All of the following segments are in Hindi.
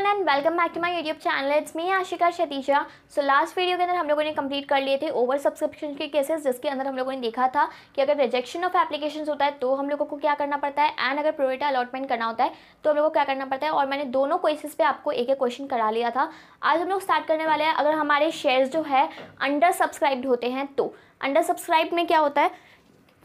Everyone and welcome back to my YouTube channel it's me Aashika Shatija so last video के अंदर हम लोगों ने कंप्लीट कर लिए थे ओवर सब्सक्रिप्शन के केसेस जिसके अंदर हम लोगों ने देखा था कि अगर रिजेक्शन ऑफ एप्लीकेशन होता है तो हम लोगों को क्या करना पड़ता है एंड अगर प्रोवेटा अलॉटमेंट करना होता है तो हम लोग को क्या करना पड़ता है और मैंने दोनों क्वेश्चन पर आपको एक एक क्वेश्चन करा लिया था आज हम लोग स्टार्ट करने वाले हैं अगर हमारे शेयर्स जो है अंडर सब्सक्राइब्ड होते हैं तो अंडर सब्सक्राइब में क्या होता है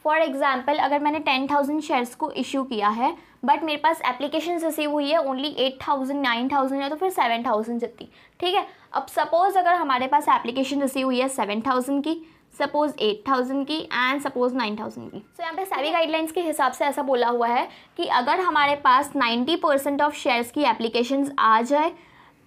फॉर एग्जाम्पल अगर मैंने टेन थाउजेंड शेयर्स को इशू किया है बट मेरे पास एप्लीकेशन रिसीव हुई है only eight thousand nine thousand या तो फिर सेवन थाउजेंड जितनी ठीक है अब सपोज़ अगर हमारे पास एप्लीकेशन रिसीव हुई है सेवन थाउजेंड की सपोज एट थाउजेंड की एंड सपोज नाइन थाउजेंड की सो so, यहाँ पे सभी गाइडलाइंस के हिसाब से ऐसा बोला हुआ है कि अगर हमारे पास नाइन्टी परसेंट ऑफ शेयर्स की एप्लीकेशन आ जाए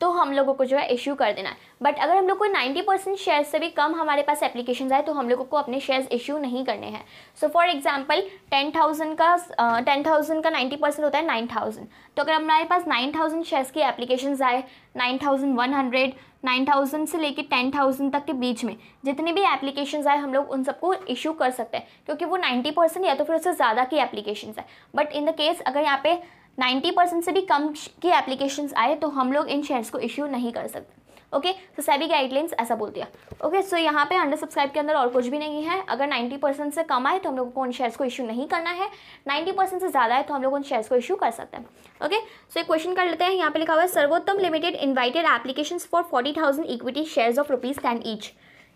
तो हम लोगों को जो है इशू कर देना है बट अगर हम लोग को 90 परसेंट शेयर से भी कम हमारे पास एप्लीकेशन आए तो हम लोगों को अपने शेयर्स इशू नहीं करने हैं so for example ten thousand का टेन uh, थाउजेंड का नाइन्टी परसेंट होता है नाइन थाउजेंड तो अगर हमारे पास नाइन थाउजेंड शेयर्स की एप्लीकेशन आए nine thousand one hundred nine thousand से लेकर टेन थाउजेंड तक के बीच में जितने भी एप्लीकेशन आए हम लोग उन सबको इशू कर सकते हैं क्योंकि वो नाइन्टी परसेंट या तो फिर उससे ज़्यादा की एप्लीकेशन है बट इन द केस अगर यहाँ पे 90 परसेंट से भी कम की एप्लीकेशन आए तो हम लोग इन शेयर्स को इश्यू नहीं कर सकते ओके सो सभी गाइडलाइंस ऐसा बोल दिया ओके सो यहाँ पे अंडर सब्सक्राइब के अंदर और कुछ भी नहीं है अगर 90 परसेंट से कम आए तो हम लोगों को उन शेयर्स को इशू नहीं करना है 90 परसेंट से ज़्यादा है तो हम लोग उन शेयर्स को इशू कर सकते हैं ओके सो एक क्वेश्चन कर लेते हैं यहाँ पे लिखा हुआ है Sarvottam limited invited application for forty thousand equity shares of rupees ten each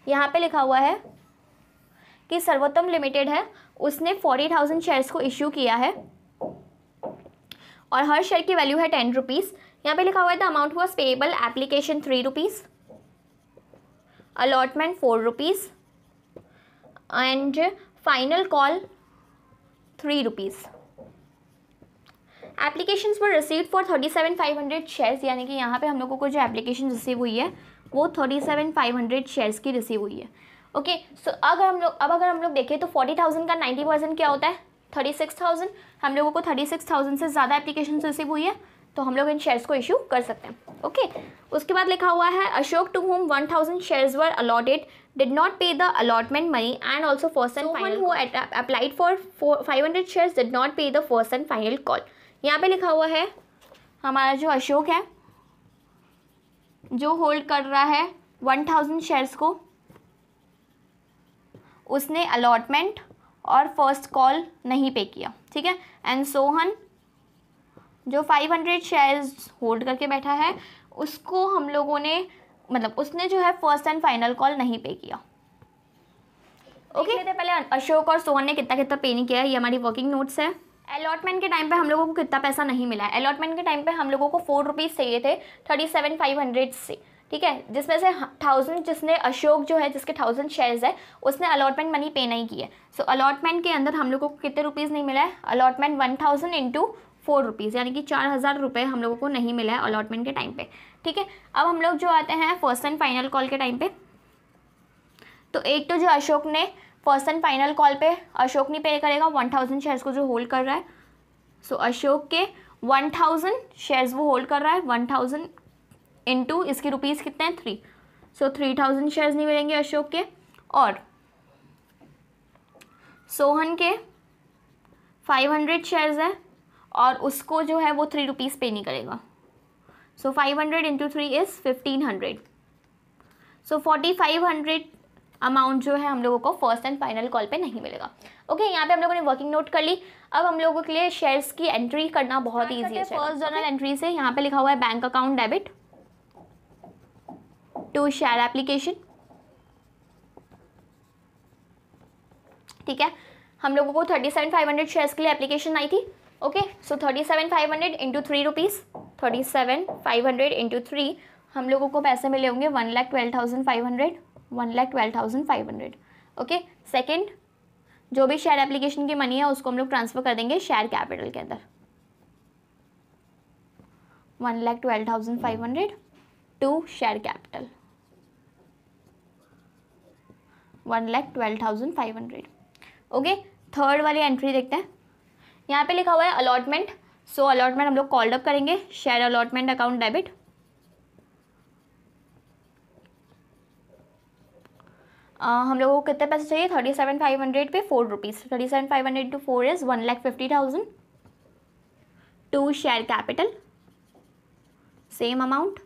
यहाँ पर लिखा हुआ है कि सर्वोत्तम लिमिटेड है उसने फोर्टी थाउजेंड शेयर्स को इशू किया है और हर शेयर की वैल्यू है टेन रुपीज़ यहाँ पे लिखा हुआ है the amount was payable application three rupees allotment four rupees and final call three rupees application पर receive for thirty seven five hundred shares यानी कि यहाँ पे हम लोगों को जो एप्लीकेशन रिसीव हुई है वो thirty seven five hundred shares की रिसीव हुई है ओके okay, सो so अगर हम लोग अब अगर हम लोग देखें तो फोर्टी थाउजेंड का नाइन्टी परसेंट क्या होता है थर्टी सिक्स थाउजेंड हम लोगों को थर्टी सिक्स थाउजेंड से ज़्यादा एप्लीकेशन रिसीव हुई है तो हम लोग इन शेयर्स को इशू कर सकते हैं ओके okay. उसके बाद लिखा हुआ है Ashok to whom one thousand shares were allotted did not pay the allotment money and also first and final final applied for five hundred shares did not pay the first and final call यहाँ पे लिखा हुआ है हमारा जो अशोक है जो होल्ड कर रहा है वन थाउजेंड शेयर्स को उसने अलॉटमेंट और फर्स्ट कॉल नहीं पे किया ठीक है एंड सोहन जो 500 शेयर्स होल्ड करके बैठा है उसको हम लोगों ने मतलब उसने जो है फर्स्ट एंड फाइनल कॉल नहीं पे किया ओके okay? तो पहले अशोक और सोहन ने कितना कितना पे नहीं किया ये हमारी वर्किंग नोट्स है अलॉटमेंट के टाइम पे हम लोगों को कितना पैसा नहीं मिला है अलॉटमेंट के टाइम पे हम लोगों को फोर रुपीज़ चाहिए थे थर्टी सेवन फाइव हंड्रेड से ठीक है जिसमें से थाउजेंड जिसने अशोक जो है जिसके थाउजेंड शेयर्स है उसने अलॉटमेंट मनी पे नहीं किया है सो अलॉटमेंट के अंदर हम लोगों को कितने रुपीज़ नहीं मिला है allotment one thousand into four rupees यानी कि चार हज़ार रुपये हम लोगों को नहीं मिला है अलॉटमेंट के टाइम पे ठीक है अब हम लोग जो आते हैं फर्स्ट एंड फाइनल कॉल के टाइम पे तो एक तो जो अशोक ने फर्स्ट एंड फाइनल कॉल पे अशोक नहीं पे करेगा वन थाउजेंड शेयर्स को जो होल्ड कर रहा है सो so, अशोक के वन थाउजेंड शेयर्स वो होल्ड कर रहा है वन थाउजेंड इनटू इसके रुपीज़ कितने हैं three so three thousand shares नहीं मिलेंगे अशोक के और सोहन के फाइव हंड्रेड शेयर्स हैं और उसको जो है वो थ्री रुपीज़ पे नहीं करेगा so five hundred into three is fifteen hundred so forty five hundred amount जो है हम लोगों को फर्स्ट एंड फाइनल कॉल पे नहीं मिलेगा ओके okay, यहाँ पे हम लोगों ने वर्किंग नोट कर ली अब हम लोगों के लिए शेयर्स की एंट्री करना बहुत ईजी है फर्स्ट जर्नल एंट्री से यहाँ पे लिखा हुआ है bank account debit to share application ठीक है हम लोगों को thirty seven five hundred shares के लिए एप्लीकेशन आई थी okay so thirty seven five hundred into three rupees thirty seven five hundred into three हम लोगों को पैसे मिले होंगे one lakh twelve thousand five hundred one lakh twelve thousand five hundred okay second जो भी शेयर एप्लीकेशन की मनी है उसको हम लोग ट्रांसफ़र कर देंगे शेयर कैपिटल के अंदर one lakh twelve thousand five hundred to share capital one lakh twelve thousand five hundred okay third वाली एंट्री देखते हैं यहाँ पे लिखा हुआ है अलॉटमेंट सो अलॉटमेंट हम लोग कॉल्ड अप करेंगे शेयर अलॉटमेंट अकाउंट डेबिट हम लोगों को कितने पैसे चाहिए थर्टी सेवन फाइव हंड्रेड पे four rupees thirty seven five hundred to four is one lakh fifty thousand to share capital same amount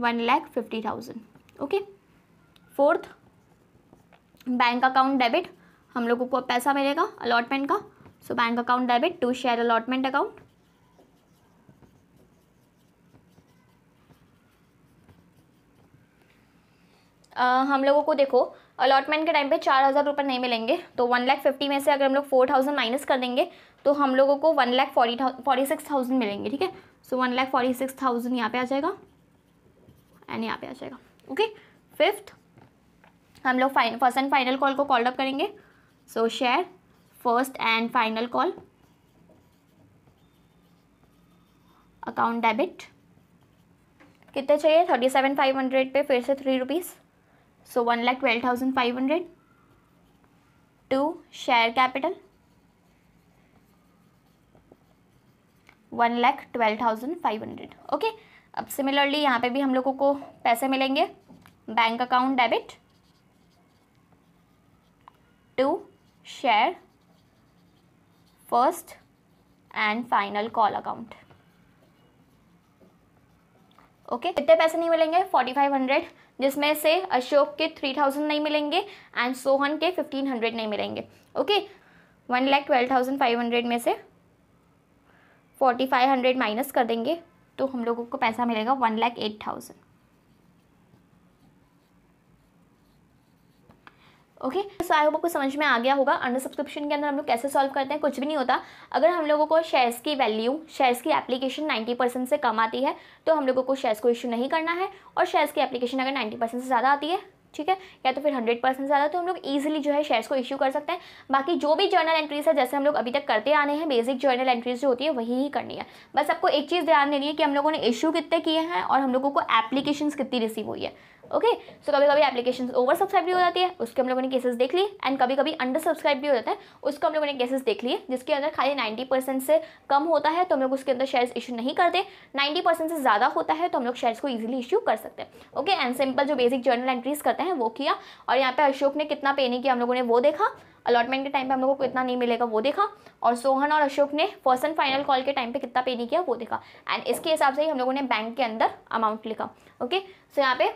one lakh fifty thousand okay fourth bank account debit हम लोगों को पैसा मिलेगा अलॉटमेंट का so bank account debit to share allotment account हम लोगों को देखो अलॉटमेंट के टाइम पे चार हज़ार रुपये नहीं मिलेंगे तो वन लाख फिफ्टी में से अगर हम लोग फोर थाउजेंड माइनस कर देंगे तो हम लोगों को one lakh forty forty six thousand मिलेंगे ठीक है so one lakh forty six thousand यहाँ पे आ जाएगा एंड यहाँ पे आ जाएगा ओके फिफ्थ हम लोग fine first and final call को कॉल अप करेंगे so share first and final call account debit कितने चाहिए थर्टी सेवन फाइव हंड्रेड पे फिर से three rupees so one lakh twelve thousand five hundred to share capital one lakh twelve thousand five hundred okay अब सिमिलरली यहाँ पे भी हम लोगों को पैसे मिलेंगे bank account debit to share first and final call account. Okay okay? कितने पैसे नहीं मिलेंगे फोर्टी फाइव हंड्रेड जिसमें से अशोक के थ्री थाउजेंड नहीं मिलेंगे एंड सोहन के फिफ्टीन हंड्रेड नहीं मिलेंगे okay one lakh twelve thousand five hundred में से फोर्टी फाइव हंड्रेड माइनस कर देंगे तो हम लोगों को पैसा मिलेगा one lakh eight thousand okay so I hope आपको समझ में आ गया होगा अंडर सब्सक्रिप्शन के अंदर हम लोग कैसे सॉल्व करते हैं कुछ भी नहीं होता अगर हम लोगों को शेयर्स की वैल्यू शेयर्स की एप्लीकेशन 90 परसेंट से कम आती है तो हम लोगों को शेयर्स को इशू नहीं करना है और शेयर्स की एप्लीकेशन अगर 90 परसेंट से ज़्यादा आती है ठीक है या तो फिर हंड्रेड परसेंट ज़्यादा तो हम लोग ईजिली जो है शेयर्स को इशू कर सकते हैं बाकी जो भी जर्नल एंट्रीज है जैसे हम लोग अभी तक करते आने हैं बेसिक जर्नल एंट्रीज जो होती है वही ही करनी है बस आपको एक चीज़ ध्यान देनी है कि हम लोगों ने इशू कितने किए हैं और हम लोगों को एप्लीकेशन कितनी रिसीव हुई है ओके सो कभी कभी एप्लीकेशन ओवर सब्सक्राइब भी हो जाती है उसके हम लोगों ने केसेस देख लिए एंड कभी कभी अंडर सब्सक्राइब भी हो जाता है उसको हम लोगों ने केसेस देख लिए जिसके अंदर खाली 90 परसेंट से कम होता है तो हम लोग उसके अंदर शेयर्स इशू नहीं करते 90 परसेंट से ज़्यादा होता है तो हम लोग शेयर्स को ईजिली इशू कर सकते हैं ओके एंड सिंपल जो बेसिक जर्नल एंट्रीज करते हैं वो किया और यहाँ पर अशोक ने कितना पे नहीं किया हम लोगों ने वो देखा अलॉटमेंट के टाइम पे हम लोगों को कितना नहीं मिलेगा वो देखा और सोहन और अशोक ने फर्स्ट एंड फाइनल कॉल के टाइम पे कितना पे नहीं किया वो देखा एंड इसके हिसाब से ही हम लोगों ने बैंक के अंदर अमाउंट लिखा ओके सो यहाँ पे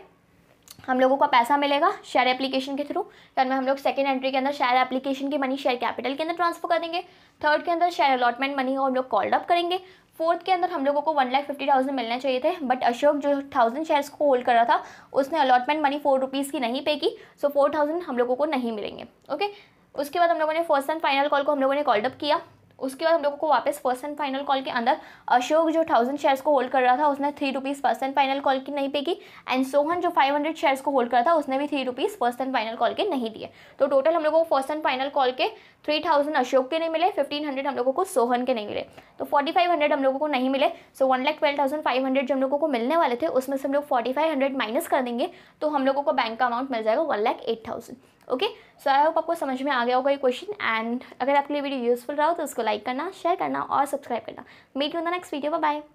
हम लोगों को पैसा मिलेगा शेयर एप्लीकेशन के थ्रू में हम लोग सेकेंड एंट्री के अंदर शेयर एप्लीकेशन की मनी शेयर कैपिटल के अंदर ट्रांसफर कर देंगे थर्ड के अंदर शेयर अलॉटमेंट मनी को हम लोग कॉल्ड अप करेंगे फोर्थ के अंदर हम लोगों को वन लाख फिफ्टी थाउजेंड मिलने चाहिए थे बट अशोक जो थाउजेंड शेयर्स को होल्ड कर रहा था उसने अलॉटमेंट मनी फोर रुपीज़ की नहीं पे की सो फोर थाउजेंड हम लोगों को नहीं मिलेंगे ओके उसके बाद हम लोगों ने फर्स्ट एंड फाइनल कॉल को हम लोगों ने कॉल्ड अप किया उसके बाद हम लोगों को वापस फर्स्ट एंड फाइनल कॉल के अंदर अशोक जो थाउजेंड शेयर्स को होल्ड कर रहा था उसने three rupees first and final call की नहीं पे की एंड सोहन जो फाइव हंड्रेड शेयर्स को होल्ड कर रहा था उसने भी three rupees first and final call के नहीं दिए तो टोटल हम लोगों को फर्स्ट एंड फाइनल कॉल के थ्री थाउजेंड अशोक के नहीं मिले फिफ्टीन हंड्रेड हम लोगों को सोहन के नहीं मिले तो फोर्टी फाइव हंड्रेड हम लोगों को नहीं मिले so one lakh twelve thousand five hundred जो हम लोगों को मिलने वाले थे उसमें से हम लोग फोर्टी फाइव हंड्रेड माइनस कर देंगे तो हम लोगों को बैंक का अमाउंट मिल जाएगा one lakh eight thousand okay so I hope आपको समझ में आ गया होगा ये क्वेश्चन एंड अगर आपके लिए वीडियो यूजफुल रहा हो तो उसको लाइक करना शेयर करना और सब्सक्राइब करना meet you the next video bye